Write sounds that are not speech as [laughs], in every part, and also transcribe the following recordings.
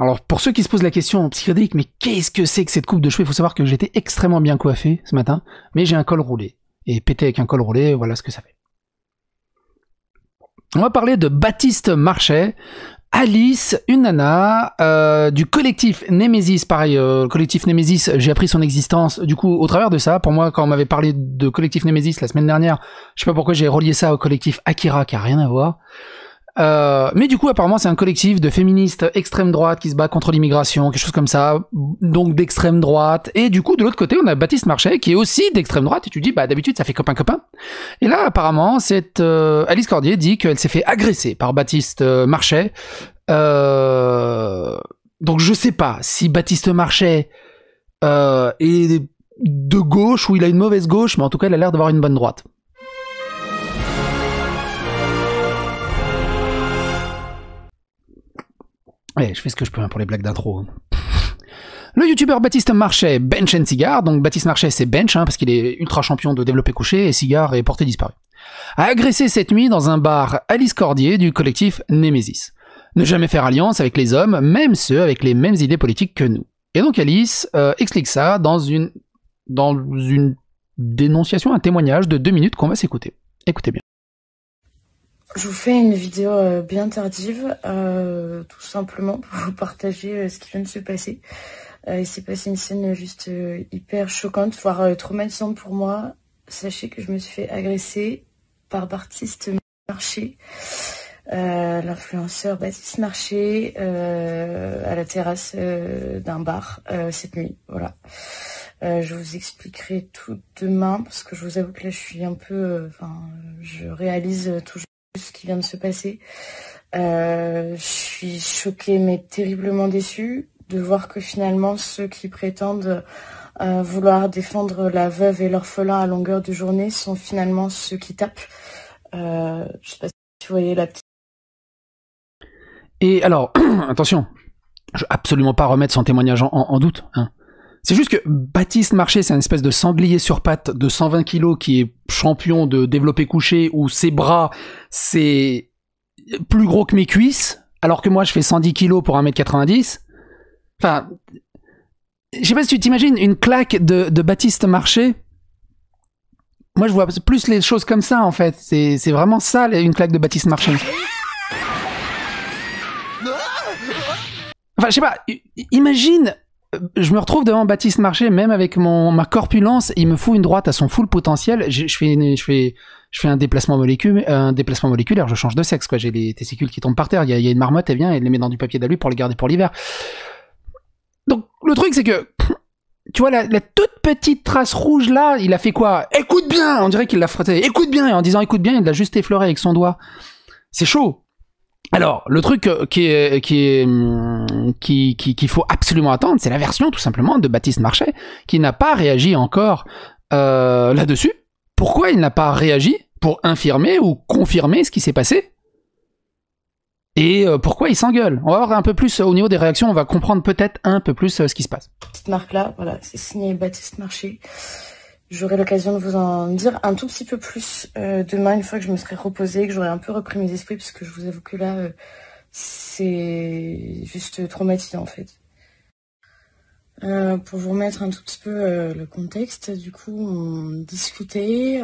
Alors pour ceux qui se posent la question psychédélique, mais qu'est-ce que c'est que cette coupe de cheveux Il faut savoir que j'étais extrêmement bien coiffé ce matin, mais j'ai un col roulé. Et péter avec un col roulé, voilà ce que ça fait. On va parler de Baptiste Marchais, Alice, une nana, euh, du collectif Nemesis, pareil, euh, le collectif Nemesis, j'ai appris son existence, du coup, au travers de ça, pour moi, quand on m'avait parlé de collectif Nemesis la semaine dernière, je sais pas pourquoi j'ai relié ça au collectif Akira, qui a rien à voir. Euh, mais du coup, apparemment, c'est un collectif de féministes extrême droite qui se bat contre l'immigration, quelque chose comme ça, donc d'extrême droite. Et du coup, de l'autre côté, on a Baptiste Marchais qui est aussi d'extrême droite. Et tu dis, bah d'habitude, ça fait copain-copain. Et là, apparemment, cette euh, Alice Cordier dit qu'elle s'est fait agresser par Baptiste euh, Marchais. donc, je sais pas si Baptiste Marchais est de gauche ou il a une mauvaise gauche, mais en tout cas, il a l'air d'avoir une bonne droite. Ouais, eh, je fais ce que je peux hein, pour les blagues d'intro. Hein. Le youtubeur Baptiste Marchais, Bench and Cigar. Donc Baptiste Marchais, c'est Bench, hein, parce qu'il est ultra champion de développer couché et Cigar est porté disparu. A agressé cette nuit dans un bar Alice Cordier du collectif Nemesis. Ne jamais faire alliance avec les hommes, même ceux avec les mêmes idées politiques que nous. Et donc Alice euh, explique ça dans une, dans une dénonciation, un témoignage de deux minutes qu'on va s'écouter. Écoutez bien. Je vous fais une vidéo euh, bien tardive, euh, tout simplement pour vous partager euh, ce qui vient de se passer. il s'est passé une scène juste hyper choquante, voire traumatisante pour moi. Sachez que je me suis fait agresser par Baptiste Marché, l'influenceur Baptiste Marché, à la terrasse d'un bar cette nuit. Voilà. je vous expliquerai tout demain parce que je vous avoue que là je suis un peu, enfin, je réalise toujours ce qui vient de se passer. Euh, je suis choquée mais terriblement déçue de voir que finalement ceux qui prétendent euh, vouloir défendre la veuve et l'orphelin à longueur de journée sont finalement ceux qui tapent. Je euh, je sais pas si tu voyez la petite. Et alors, [clears throat] attention, je absolument pas remettre son témoignage en, doute. Hein. C'est juste que Baptiste Marché, c'est un espèce de sanglier sur pattes de 120 kilos qui est champion de développer couché où ses bras, c'est plus gros que mes cuisses, alors que moi je fais 110 kilos pour 1m90. Enfin, je sais pas si tu t'imagines une claque de, Baptiste Marché. Moi je vois plus les choses comme ça en fait. C'est vraiment ça une claque de Baptiste Marché. Enfin, je sais pas, imagine je me retrouve devant Baptiste Marché, même avec mon, ma corpulence, il me fout une droite à son full potentiel. Je, fais, je, je fais un déplacement, moléculaire, je change de sexe. quoi. J'ai les testicules qui tombent par terre. Il y, a, une marmotte, elle vient, elle les met dans du papier d'alu pour les garder pour l'hiver. Donc, le truc, c'est que, tu vois, la, la, toute petite trace rouge là, il a fait quoi Écoute bien On dirait qu'il l'a frotté. Écoute bien Et en disant écoute bien, il l'a juste effleuré avec son doigt. C'est chaud alors, le truc euh, hum, qui qui qu'il faut absolument attendre, c'est la version tout simplement de Baptiste Marchais, qui n'a pas réagi encore euh, là-dessus. Pourquoi il n'a pas réagi pour infirmer ou confirmer ce qui s'est passé et euh, pourquoi il s'engueule On va voir un peu plus au niveau des réactions, on va comprendre peut-être un peu plus ce qui se passe. Cette marque-là, voilà, c'est signé Baptiste Marchais. J'aurai l'occasion de vous en dire un tout petit peu plus euh, demain, une fois que je me serai reposée, que j'aurai un peu repris mes esprits, parce que je vous avoue que là, euh, c'est juste traumatisant en fait. Euh, pour vous remettre un tout petit peu le contexte, du coup, on discutait,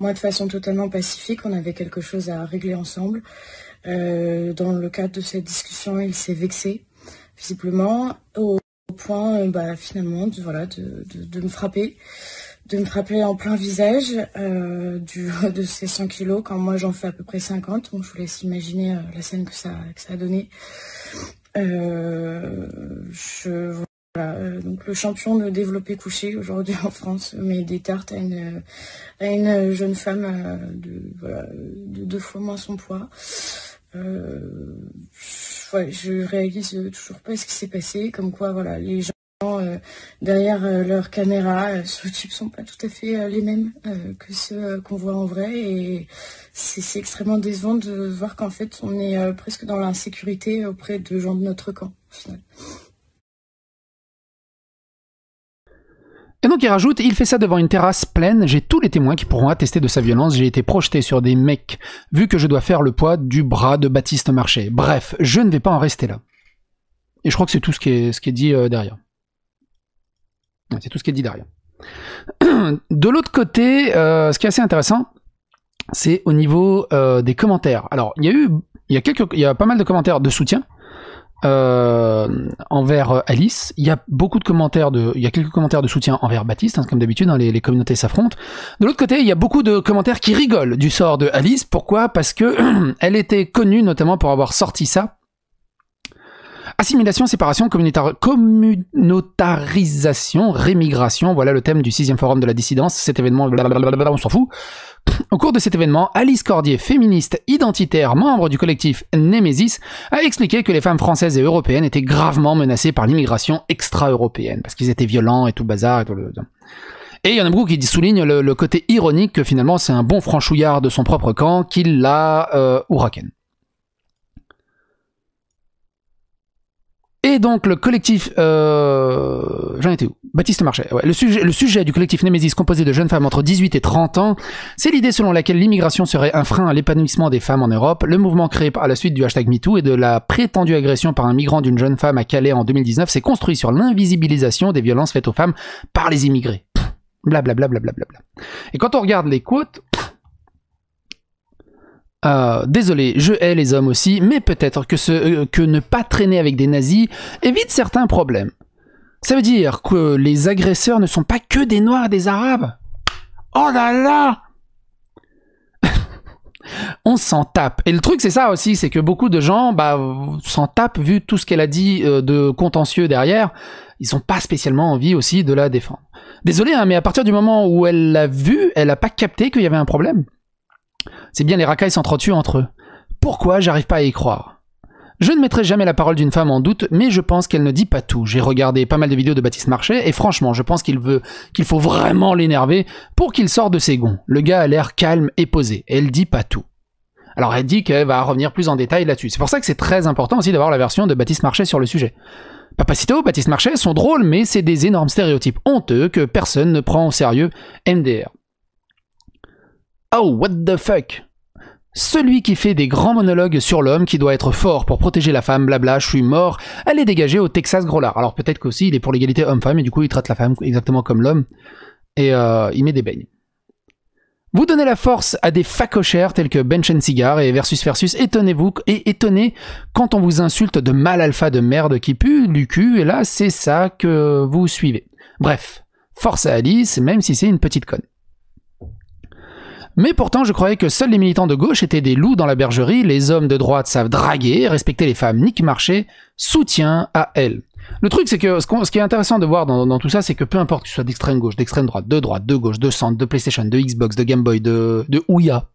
moi de façon totalement pacifique, on avait quelque chose à régler ensemble. dans le cadre de cette discussion, il s'est vexé, visiblement, au, point bah, finalement voilà, de me frapper de me frapper en plein visage euh, du, [laughs] de ces 100 kilos quand moi j'en fais à peu près 50. Donc je vous laisse imaginer euh, la scène que ça, que ça a donné. Euh, donc le champion de développer couché aujourd'hui en France met des tartes à une, jeune femme de, deux fois moins son poids. Je, je réalise toujours pas ce qui s'est passé, comme quoi voilà les gens euh, derrière euh, leur caméra. Euh, sur ne sont pas tout à fait les mêmes que ceux qu'on voit en vrai. Et c'est extrêmement décevant de voir qu'en fait, on est presque dans l'insécurité auprès de gens de notre camp, Et donc il rajoute, il fait ça devant une terrasse pleine, j'ai tous les témoins qui pourront attester de sa violence, j'ai été projeté sur des mecs, vu que je dois faire le poids du bras de Baptiste Marché. Bref, je ne vais pas en rester là. Et je crois que c'est tout ce qui ce qui est dit derrière. C'est tout ce qui est dit derrière. [clears throat] De l'autre côté, euh, ce qui est assez intéressant, c'est au niveau euh, des commentaires. Alors, il y a eu, il y a quelques, il y a pas mal de commentaires de soutien euh, envers Alice. Il y a beaucoup de commentaires de, il quelques commentaires de soutien envers Baptiste, hein, comme d'habitude, hein, les, les, communautés s'affrontent. De l'autre côté, il y a beaucoup de commentaires qui rigolent du sort de Alice. Pourquoi Parce que [clears throat] elle était connue notamment pour avoir sorti ça Assimilation, séparation, communautarisation, rémigration, voilà le thème du sixième forum de la dissidence, cet événement, on s'en fout. Au cours de cet événement, Alice Cordier, féministe identitaire, membre du collectif Nemesis, a expliqué que les femmes françaises et européennes étaient gravement menacées par l'immigration extra-européenne, parce qu'ils étaient violents et tout bazar. Et, tout et il y en a beaucoup qui soulignent le, le côté ironique que finalement c'est un bon franchouillard de son propre camp qui la euh, Et donc le collectif, euh, j'en étais où Baptiste Marchais. Le, sujet, du collectif Nemesis composé de jeunes femmes entre 18 et 30 ans, c'est l'idée selon laquelle l'immigration serait un frein à l'épanouissement des femmes en Europe. Le mouvement créé à la suite du hashtag MeToo et de la prétendue agression par un migrant d'une jeune femme à Calais en 2019 s'est construit sur l'invisibilisation des violences faites aux femmes par les immigrés. Blablabla. Bla et quand on regarde les quotes, ah, désolé, je hais les hommes aussi, mais peut-être que, euh, que ne pas traîner avec des nazis évite certains problèmes. Ça veut dire que les agresseurs ne sont pas que des noirs et des arabes Oh là là [laughs] on s'en tape. Et le truc, c'est ça aussi, c'est que beaucoup de gens bah, s'en tapent vu tout ce qu'elle a dit euh, de contentieux derrière. Ils n'ont pas spécialement envie aussi de la défendre. Désolé, hein, mais à partir du moment où elle l'a vu, elle n'a pas capté qu'il y avait un problème. C'est bien les racailles s'entretuent entre eux. Pourquoi j'arrive pas à y croire je ne mettrai jamais la parole d'une femme en doute, mais je pense qu'elle ne dit pas tout. J'ai regardé pas mal de vidéos de Baptiste Marchais, et franchement, je pense qu'il veut, qu'il faut vraiment l'énerver pour qu'il sorte de ses gonds. Le gars a l'air calme et posé. Elle dit pas tout. Alors elle dit qu'elle va revenir plus en détail là-dessus. C'est pour ça que c'est très important aussi d'avoir la version de Baptiste Marchais sur le sujet. Papacito, Baptiste Marchais sont drôles, mais c'est des énormes stéréotypes honteux que personne ne prend au sérieux. MDR. Oh, what the fuck Celui qui fait des grands monologues sur l'homme qui doit être fort pour protéger la femme, blabla, je suis mort, elle est dégagée au Texas Grollar. Alors peut-être qu'aussi il est pour l'égalité homme-femme et du coup il traite la femme exactement comme l'homme et euh, il met des beignes. Vous donnez la force à des facochères tels que and Cigar et Versus Versus, étonnez-vous et étonnez quand on vous insulte de mal alpha de merde qui pue, du cul, et là c'est ça que vous suivez. Bref, force à Alice, même si c'est une petite conne. Mais pourtant, je croyais que seuls les militants de gauche étaient des loups dans la bergerie, les hommes de droite savent draguer, respecter les femmes, nique marché, soutien à elles. Le truc, c'est que ce, qui est intéressant de voir dans, tout ça, c'est que peu importe que ce soit d'extrême gauche, d'extrême droite, de droite, de gauche, de centre, de PlayStation, de Xbox, de Game Boy, de, de Ouya,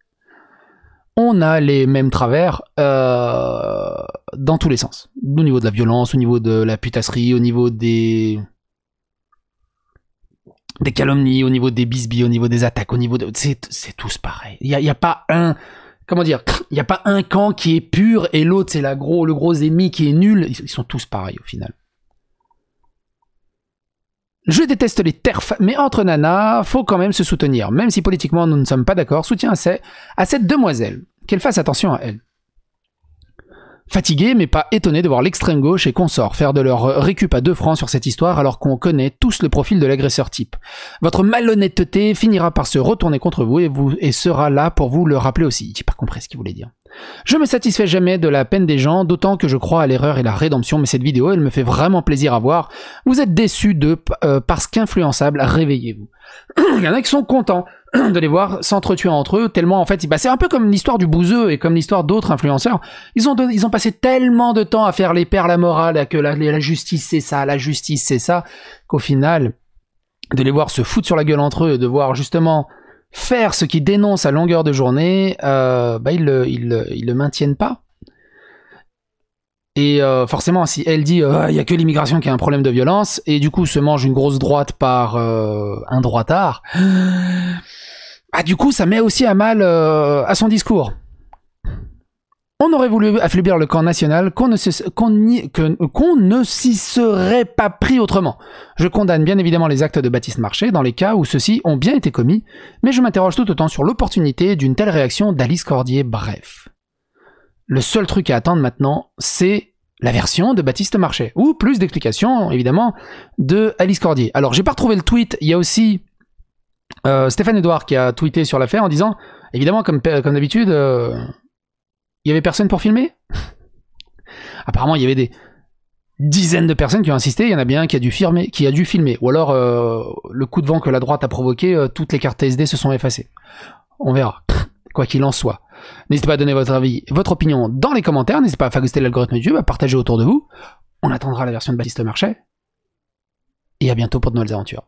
on a les mêmes travers euh, dans tous les sens. Au niveau de la violence, au niveau de la putasserie, au niveau des des calomnies, au niveau des bisbis, au niveau des attaques, au niveau de... C'est tous pareil. Il n'y a, y a pas un... Comment dire Il n'y a pas un camp qui est pur et l'autre, c'est la gros, le gros ennemi qui est nul. Ils, sont tous pareils au final. Je déteste les terfs, mais entre nana faut quand même se soutenir. Même si politiquement nous ne sommes pas d'accord, soutien à cette demoiselle. Qu'elle fasse attention à elle. Fatigué, mais pas étonné de voir l'extrême gauche et consorts faire de leur récup à deux francs sur cette histoire alors qu'on connaît tous le profil de l'agresseur type. Votre malhonnêteté finira par se retourner contre vous et, vous et sera là pour vous le rappeler aussi. J'ai pas compris ce qu'il voulait dire. Je me satisfais jamais de la peine des gens, d'autant que je crois à l'erreur et la rédemption, mais cette vidéo, elle me fait vraiment plaisir à voir. Vous êtes déçus de... Euh, parce qu'influençable, réveillez-vous. [clears throat] Il y en a qui sont contents. [clears throat] de les voir s'entretuer entre eux, tellement en fait, bah, c'est un peu comme l'histoire du bouseux et comme l'histoire d'autres influenceurs. Ils ont, ils ont passé tellement de temps à faire les perles à morale, à que la, justice c'est ça, la justice c'est ça, qu'au final, de les voir se foutre sur la gueule entre eux, et de voir justement faire ce qu'ils dénoncent à longueur de journée, euh, bah, ils, le, le maintiennent pas. Et euh, forcément, si elle dit euh, il y n'y a que l'immigration qui a un problème de violence, et du coup se mange une grosse droite par un droitard, ah, du coup, ça met aussi à mal euh, à son discours. On aurait voulu affaiblir le camp national, qu'on ne s'y serait pas pris autrement. Je condamne bien évidemment les actes de Baptiste Marché dans les cas où ceux-ci ont bien été commis, mais je m'interroge tout autant sur l'opportunité d'une telle réaction d'Alice Cordier. Bref. Le seul truc à attendre maintenant, c'est la version de Baptiste Marché, ou plus d'explications, évidemment, de Alice Cordier. Alors, j'ai pas retrouvé le tweet, il y a aussi euh, Stéphane Edouard qui a tweeté sur l'affaire en disant Évidemment, comme, d'habitude, il euh, y avait personne pour filmer. [laughs] Apparemment, il y avait des dizaines de personnes qui ont insisté. Il y en a bien un qui a dû filmer. Qui a dû filmer. Ou alors, euh, le coup de vent que la droite a provoqué, toutes les cartes SD se sont effacées. On verra. Quoi qu'il en soit. N'hésitez pas à donner votre avis, votre opinion dans les commentaires. N'hésitez pas à fagoster l'algorithme YouTube, à partager autour de vous. On attendra la version de Baptiste Marchais. Et à bientôt pour de nouvelles aventures.